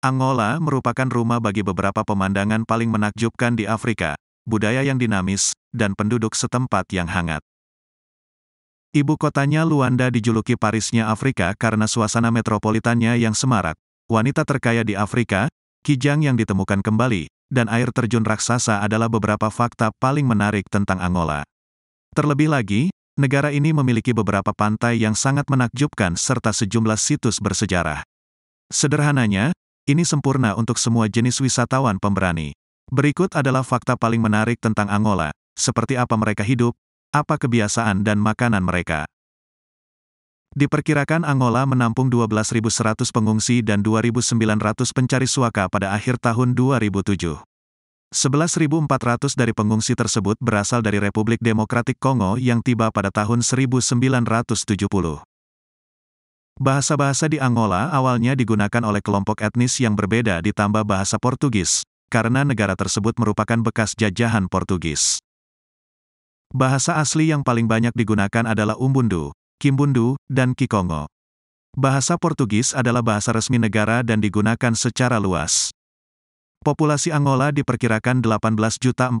Angola merupakan rumah bagi beberapa pemandangan paling menakjubkan di Afrika, budaya yang dinamis, dan penduduk setempat yang hangat. Ibu kotanya Luanda dijuluki Parisnya Afrika karena suasana metropolitannya yang semarak, wanita terkaya di Afrika, kijang yang ditemukan kembali, dan air terjun raksasa adalah beberapa fakta paling menarik tentang Angola. Terlebih lagi, negara ini memiliki beberapa pantai yang sangat menakjubkan serta sejumlah situs bersejarah. Sederhananya, ini sempurna untuk semua jenis wisatawan pemberani. Berikut adalah fakta paling menarik tentang Angola, seperti apa mereka hidup, apa kebiasaan dan makanan mereka. Diperkirakan Angola menampung 12.100 pengungsi dan 2.900 pencari suaka pada akhir tahun 2007. 11.400 dari pengungsi tersebut berasal dari Republik Demokratik Kongo yang tiba pada tahun 1970. Bahasa-bahasa di Angola awalnya digunakan oleh kelompok etnis yang berbeda ditambah bahasa Portugis, karena negara tersebut merupakan bekas jajahan Portugis. Bahasa asli yang paling banyak digunakan adalah Umbundu, Kimbundu, dan Kikongo. Bahasa Portugis adalah bahasa resmi negara dan digunakan secara luas. Populasi Angola diperkirakan 18.498.000.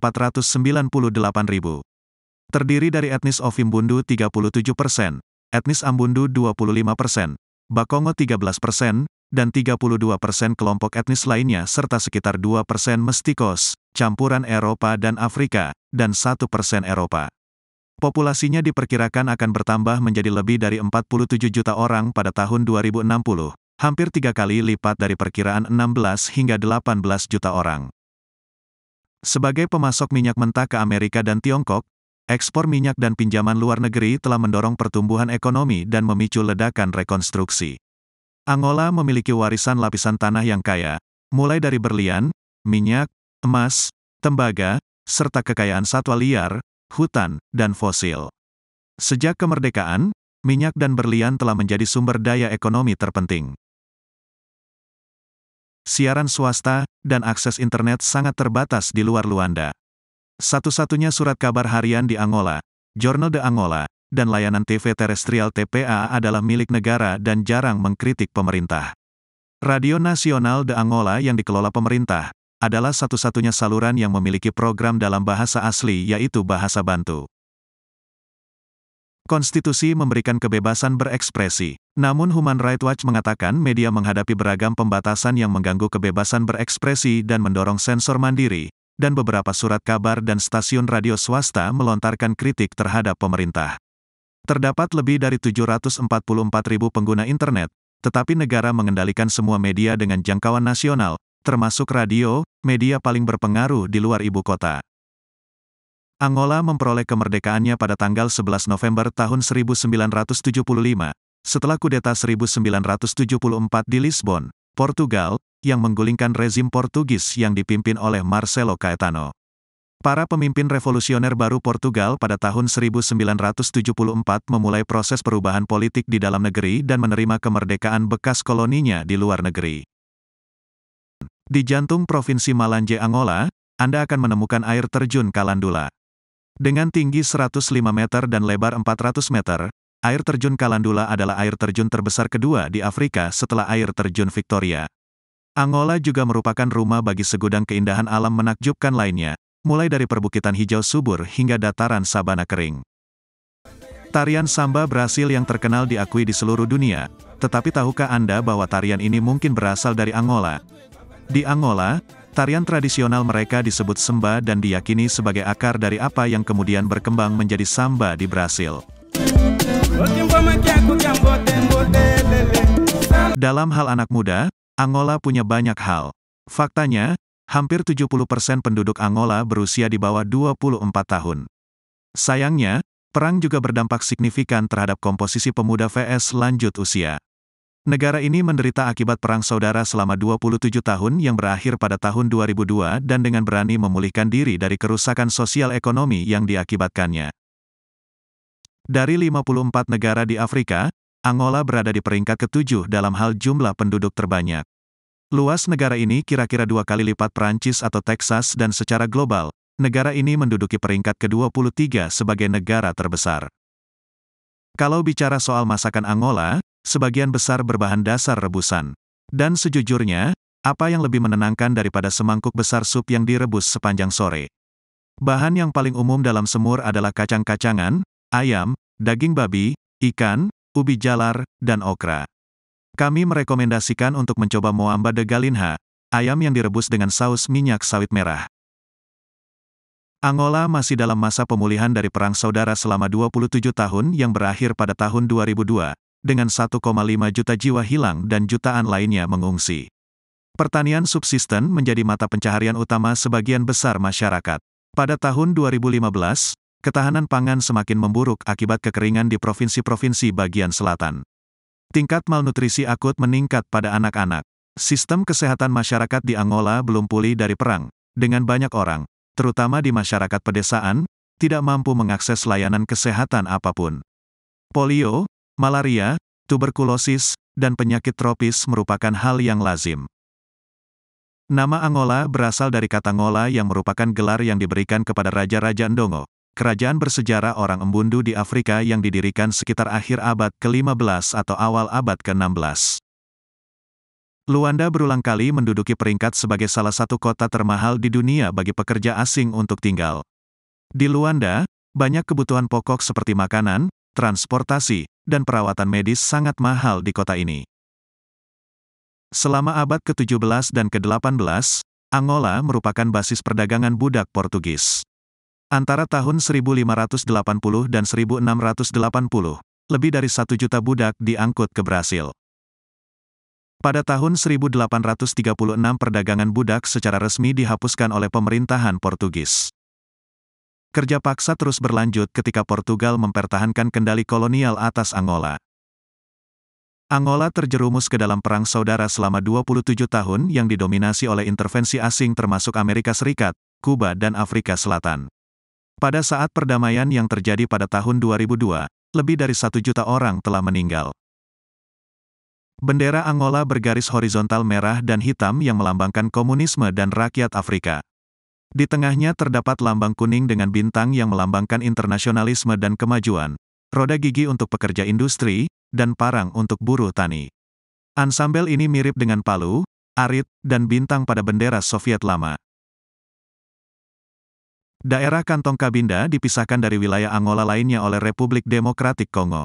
Terdiri dari etnis Ovimbundu 37 persen, etnis Ambundu 25 persen, Bakongo 13 persen, dan 32 persen kelompok etnis lainnya serta sekitar 2 persen mestikos, campuran Eropa dan Afrika, dan 1 persen Eropa. Populasinya diperkirakan akan bertambah menjadi lebih dari 47 juta orang pada tahun 2060, hampir tiga kali lipat dari perkiraan 16 hingga 18 juta orang. Sebagai pemasok minyak mentah ke Amerika dan Tiongkok, Ekspor minyak dan pinjaman luar negeri telah mendorong pertumbuhan ekonomi dan memicu ledakan rekonstruksi. Angola memiliki warisan lapisan tanah yang kaya, mulai dari berlian, minyak, emas, tembaga, serta kekayaan satwa liar, hutan, dan fosil. Sejak kemerdekaan, minyak dan berlian telah menjadi sumber daya ekonomi terpenting. Siaran swasta dan akses internet sangat terbatas di luar Luanda. Satu-satunya surat kabar harian di Angola, Jornal de Angola, dan layanan TV terestrial TPA adalah milik negara dan jarang mengkritik pemerintah. Radio Nasional de Angola yang dikelola pemerintah, adalah satu-satunya saluran yang memiliki program dalam bahasa asli yaitu bahasa Bantu. Konstitusi memberikan kebebasan berekspresi. Namun Human Rights Watch mengatakan media menghadapi beragam pembatasan yang mengganggu kebebasan berekspresi dan mendorong sensor mandiri, dan beberapa surat kabar dan stasiun radio swasta melontarkan kritik terhadap pemerintah. Terdapat lebih dari 744 ribu pengguna internet, tetapi negara mengendalikan semua media dengan jangkauan nasional, termasuk radio, media paling berpengaruh di luar ibu kota. Angola memperoleh kemerdekaannya pada tanggal 11 November tahun 1975, setelah kudeta 1974 di Lisbon, Portugal, yang menggulingkan rezim Portugis yang dipimpin oleh Marcelo Caetano. Para pemimpin revolusioner baru Portugal pada tahun 1974 memulai proses perubahan politik di dalam negeri dan menerima kemerdekaan bekas koloninya di luar negeri. Di jantung Provinsi Malanje Angola, Anda akan menemukan air terjun Kalandula. Dengan tinggi 105 meter dan lebar 400 meter, Air terjun Kalandula adalah air terjun terbesar kedua di Afrika setelah air terjun Victoria. Angola juga merupakan rumah bagi segudang keindahan alam menakjubkan lainnya, mulai dari perbukitan hijau subur hingga dataran sabana kering. Tarian samba Brasil yang terkenal diakui di seluruh dunia, tetapi tahukah Anda bahwa tarian ini mungkin berasal dari Angola? Di Angola, tarian tradisional mereka disebut semba dan diyakini sebagai akar dari apa yang kemudian berkembang menjadi samba di Brasil. Dalam hal anak muda, Angola punya banyak hal. Faktanya, hampir 70% penduduk Angola berusia di bawah 24 tahun. Sayangnya, perang juga berdampak signifikan terhadap komposisi pemuda VS lanjut usia. Negara ini menderita akibat perang saudara selama 27 tahun yang berakhir pada tahun 2002 dan dengan berani memulihkan diri dari kerusakan sosial ekonomi yang diakibatkannya. Dari 54 negara di Afrika, Angola berada di peringkat ketujuh dalam hal jumlah penduduk terbanyak. Luas negara ini kira-kira dua kali lipat Perancis atau Texas dan secara global, negara ini menduduki peringkat ke-23 sebagai negara terbesar. Kalau bicara soal masakan Angola, sebagian besar berbahan dasar rebusan. Dan sejujurnya, apa yang lebih menenangkan daripada semangkuk besar sup yang direbus sepanjang sore? Bahan yang paling umum dalam semur adalah kacang-kacangan, ayam, daging babi, ikan, ubi jalar, dan okra. Kami merekomendasikan untuk mencoba moamba de galinha, ayam yang direbus dengan saus minyak sawit merah. Angola masih dalam masa pemulihan dari Perang Saudara selama 27 tahun yang berakhir pada tahun 2002, dengan 1,5 juta jiwa hilang dan jutaan lainnya mengungsi. Pertanian subsisten menjadi mata pencaharian utama sebagian besar masyarakat. Pada tahun 2015, Ketahanan pangan semakin memburuk akibat kekeringan di provinsi-provinsi bagian selatan. Tingkat malnutrisi akut meningkat pada anak-anak. Sistem kesehatan masyarakat di Angola belum pulih dari perang, dengan banyak orang, terutama di masyarakat pedesaan, tidak mampu mengakses layanan kesehatan apapun. Polio, malaria, tuberkulosis, dan penyakit tropis merupakan hal yang lazim. Nama Angola berasal dari kata Ngola yang merupakan gelar yang diberikan kepada raja-raja Ndongo, Kerajaan bersejarah orang Embundu di Afrika yang didirikan sekitar akhir abad ke-15 atau awal abad ke-16. Luanda berulang kali menduduki peringkat sebagai salah satu kota termahal di dunia bagi pekerja asing untuk tinggal. Di Luanda, banyak kebutuhan pokok seperti makanan, transportasi, dan perawatan medis sangat mahal di kota ini. Selama abad ke-17 dan ke-18, Angola merupakan basis perdagangan budak Portugis. Antara tahun 1580 dan 1680, lebih dari satu juta budak diangkut ke Brasil. Pada tahun 1836 perdagangan budak secara resmi dihapuskan oleh pemerintahan Portugis. Kerja paksa terus berlanjut ketika Portugal mempertahankan kendali kolonial atas Angola. Angola terjerumus ke dalam perang saudara selama 27 tahun yang didominasi oleh intervensi asing termasuk Amerika Serikat, Kuba dan Afrika Selatan. Pada saat perdamaian yang terjadi pada tahun 2002, lebih dari satu juta orang telah meninggal. Bendera Angola bergaris horizontal merah dan hitam yang melambangkan komunisme dan rakyat Afrika. Di tengahnya terdapat lambang kuning dengan bintang yang melambangkan internasionalisme dan kemajuan, roda gigi untuk pekerja industri, dan parang untuk buruh tani. Ansambel ini mirip dengan palu, arit, dan bintang pada bendera Soviet lama. Daerah kantong Kabinda dipisahkan dari wilayah Angola lainnya oleh Republik Demokratik Kongo.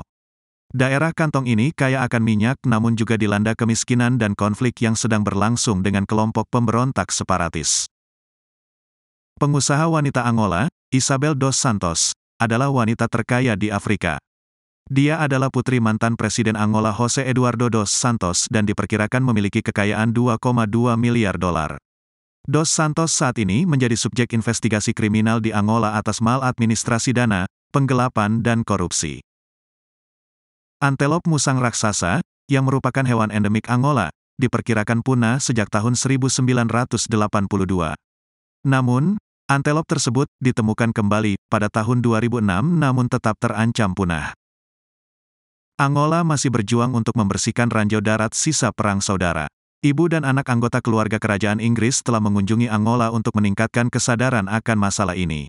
Daerah kantong ini kaya akan minyak namun juga dilanda kemiskinan dan konflik yang sedang berlangsung dengan kelompok pemberontak separatis. Pengusaha wanita Angola, Isabel dos Santos, adalah wanita terkaya di Afrika. Dia adalah putri mantan Presiden Angola Jose Eduardo dos Santos dan diperkirakan memiliki kekayaan 2,2 miliar dolar. Dos Santos saat ini menjadi subjek investigasi kriminal di Angola atas maladministrasi dana, penggelapan dan korupsi. Antelop musang raksasa, yang merupakan hewan endemik Angola, diperkirakan punah sejak tahun 1982. Namun, antelop tersebut ditemukan kembali pada tahun 2006 namun tetap terancam punah. Angola masih berjuang untuk membersihkan ranjau darat sisa perang saudara. Ibu dan anak anggota keluarga kerajaan Inggris telah mengunjungi Angola untuk meningkatkan kesadaran akan masalah ini.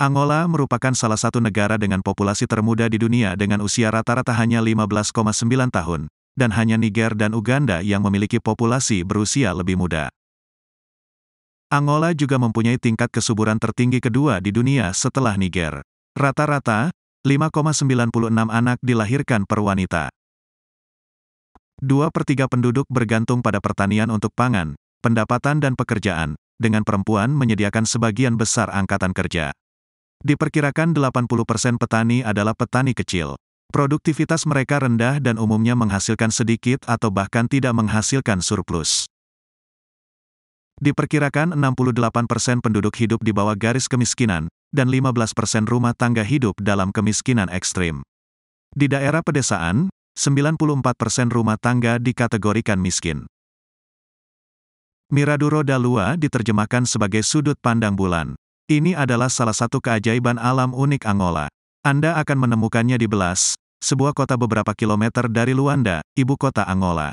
Angola merupakan salah satu negara dengan populasi termuda di dunia dengan usia rata-rata hanya 15,9 tahun, dan hanya Niger dan Uganda yang memiliki populasi berusia lebih muda. Angola juga mempunyai tingkat kesuburan tertinggi kedua di dunia setelah Niger. Rata-rata, 5,96 anak dilahirkan per wanita. Dua per tiga penduduk bergantung pada pertanian untuk pangan, pendapatan dan pekerjaan, dengan perempuan menyediakan sebagian besar angkatan kerja. Diperkirakan 80% petani adalah petani kecil. Produktivitas mereka rendah dan umumnya menghasilkan sedikit atau bahkan tidak menghasilkan surplus. Diperkirakan 68% penduduk hidup di bawah garis kemiskinan, dan 15% rumah tangga hidup dalam kemiskinan ekstrim. Di daerah pedesaan, 94% rumah tangga dikategorikan miskin. Miraduro Dalua diterjemahkan sebagai sudut pandang bulan. Ini adalah salah satu keajaiban alam unik Angola. Anda akan menemukannya di Belas, sebuah kota beberapa kilometer dari Luanda, ibu kota Angola.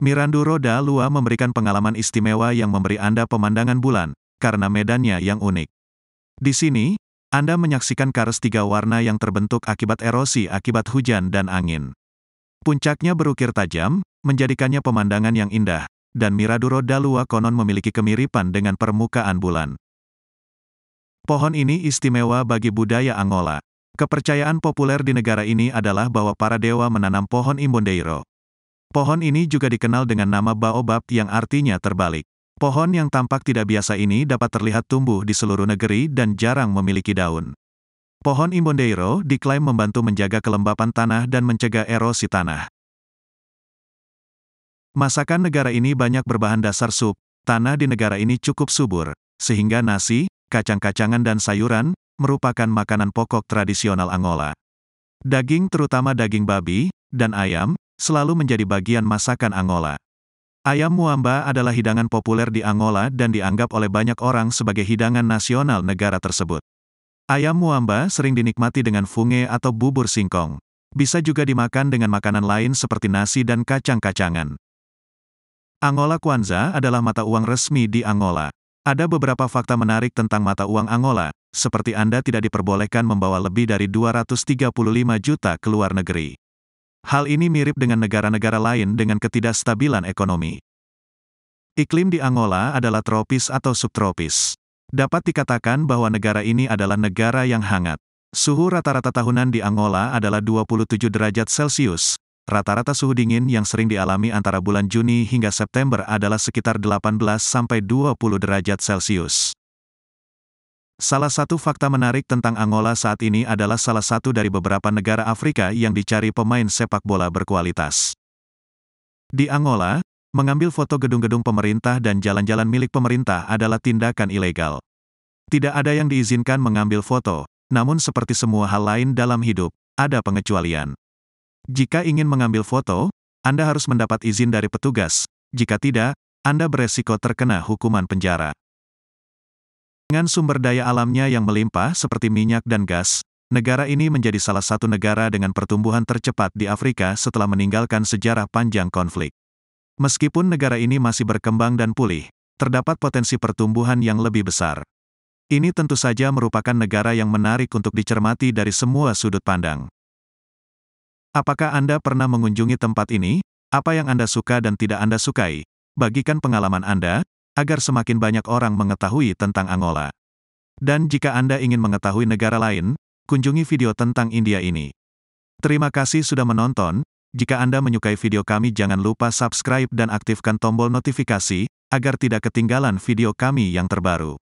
Miranduro Dalua memberikan pengalaman istimewa yang memberi Anda pemandangan bulan, karena medannya yang unik. Di sini, Anda menyaksikan kares tiga warna yang terbentuk akibat erosi akibat hujan dan angin. Puncaknya berukir tajam, menjadikannya pemandangan yang indah, dan Miraduro Dalua konon memiliki kemiripan dengan permukaan bulan. Pohon ini istimewa bagi budaya Angola. Kepercayaan populer di negara ini adalah bahwa para dewa menanam pohon Imbondeiro. Pohon ini juga dikenal dengan nama baobab yang artinya terbalik. Pohon yang tampak tidak biasa ini dapat terlihat tumbuh di seluruh negeri dan jarang memiliki daun. Pohon Imbondeiro diklaim membantu menjaga kelembapan tanah dan mencegah erosi tanah. Masakan negara ini banyak berbahan dasar sup, tanah di negara ini cukup subur, sehingga nasi, kacang-kacangan dan sayuran, merupakan makanan pokok tradisional Angola. Daging terutama daging babi, dan ayam, selalu menjadi bagian masakan Angola. Ayam muamba adalah hidangan populer di Angola dan dianggap oleh banyak orang sebagai hidangan nasional negara tersebut. Ayam muamba sering dinikmati dengan funge atau bubur singkong. Bisa juga dimakan dengan makanan lain seperti nasi dan kacang-kacangan. Angola Kwanza adalah mata uang resmi di Angola. Ada beberapa fakta menarik tentang mata uang Angola, seperti Anda tidak diperbolehkan membawa lebih dari 235 juta ke luar negeri. Hal ini mirip dengan negara-negara lain dengan ketidakstabilan ekonomi. Iklim di Angola adalah tropis atau subtropis. Dapat dikatakan bahwa negara ini adalah negara yang hangat. Suhu rata-rata tahunan di Angola adalah 27 derajat Celcius. Rata-rata suhu dingin yang sering dialami antara bulan Juni hingga September adalah sekitar 18 sampai 20 derajat Celcius. Salah satu fakta menarik tentang Angola saat ini adalah salah satu dari beberapa negara Afrika yang dicari pemain sepak bola berkualitas. Di Angola, Mengambil foto gedung-gedung pemerintah dan jalan-jalan milik pemerintah adalah tindakan ilegal. Tidak ada yang diizinkan mengambil foto, namun seperti semua hal lain dalam hidup, ada pengecualian. Jika ingin mengambil foto, Anda harus mendapat izin dari petugas. Jika tidak, Anda beresiko terkena hukuman penjara. Dengan sumber daya alamnya yang melimpah seperti minyak dan gas, negara ini menjadi salah satu negara dengan pertumbuhan tercepat di Afrika setelah meninggalkan sejarah panjang konflik. Meskipun negara ini masih berkembang dan pulih, terdapat potensi pertumbuhan yang lebih besar. Ini tentu saja merupakan negara yang menarik untuk dicermati dari semua sudut pandang. Apakah Anda pernah mengunjungi tempat ini? Apa yang Anda suka dan tidak Anda sukai? Bagikan pengalaman Anda, agar semakin banyak orang mengetahui tentang Angola. Dan jika Anda ingin mengetahui negara lain, kunjungi video tentang India ini. Terima kasih sudah menonton, jika Anda menyukai video kami jangan lupa subscribe dan aktifkan tombol notifikasi, agar tidak ketinggalan video kami yang terbaru.